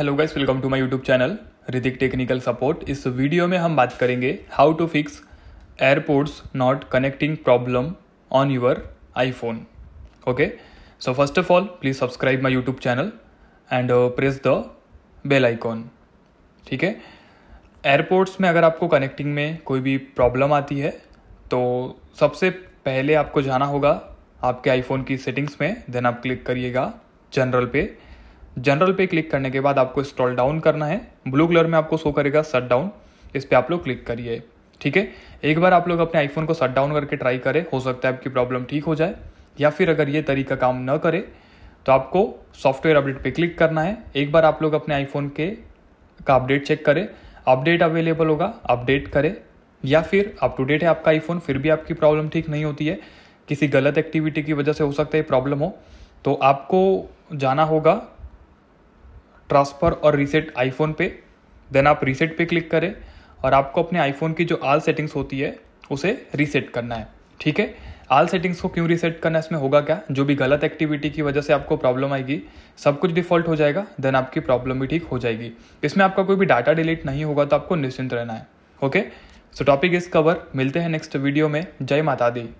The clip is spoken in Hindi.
hello guys welcome to my YouTube channel Ridik technical support इस वीडियो में हम बात करेंगे how to fix AirPods not connecting problem on your iPhone okay so first of all please subscribe my YouTube channel and press the bell icon ठीक है एयरपोर्ट्स में अगर आपको कनेक्टिंग में कोई भी प्रॉब्लम आती है तो सबसे पहले आपको जाना होगा आपके आईफोन की सेटिंग्स में देन आप क्लिक करिएगा जनरल पे जनरल पे क्लिक करने के बाद आपको स्क्रॉल डाउन करना है ब्लू कलर में आपको शो करेगा शट डाउन इस पर आप लोग क्लिक करिए ठीक है एक बार आप लोग अपने आईफोन को शट डाउन करके ट्राई करें हो सकता है आपकी प्रॉब्लम ठीक हो जाए या फिर अगर ये तरीका काम न करे तो आपको सॉफ्टवेयर अपडेट पे क्लिक करना है एक बार आप लोग अपने आईफोन के का अपडेट चेक करें अपडेट अवेलेबल होगा अपडेट करें या फिर अप टू डेट है आपका आईफोन फिर भी आपकी प्रॉब्लम ठीक नहीं होती है किसी गलत एक्टिविटी की वजह से हो सकता है प्रॉब्लम हो तो आपको जाना होगा ट्रांसफ़र और रीसेट आईफोन पे देन आप रीसेट पे क्लिक करें और आपको अपने आईफोन की जो आल सेटिंग्स होती है उसे रीसेट करना है ठीक है आल सेटिंग्स को क्यों रीसेट करना है इसमें होगा क्या जो भी गलत एक्टिविटी की वजह से आपको प्रॉब्लम आएगी सब कुछ डिफॉल्ट हो जाएगा देन आपकी प्रॉब्लम भी ठीक हो जाएगी इसमें आपका कोई भी डाटा डिलीट नहीं होगा तो आपको निश्चिंत रहना है okay so topic is cover मिलते हैं नेक्स्ट वीडियो में जय माता दी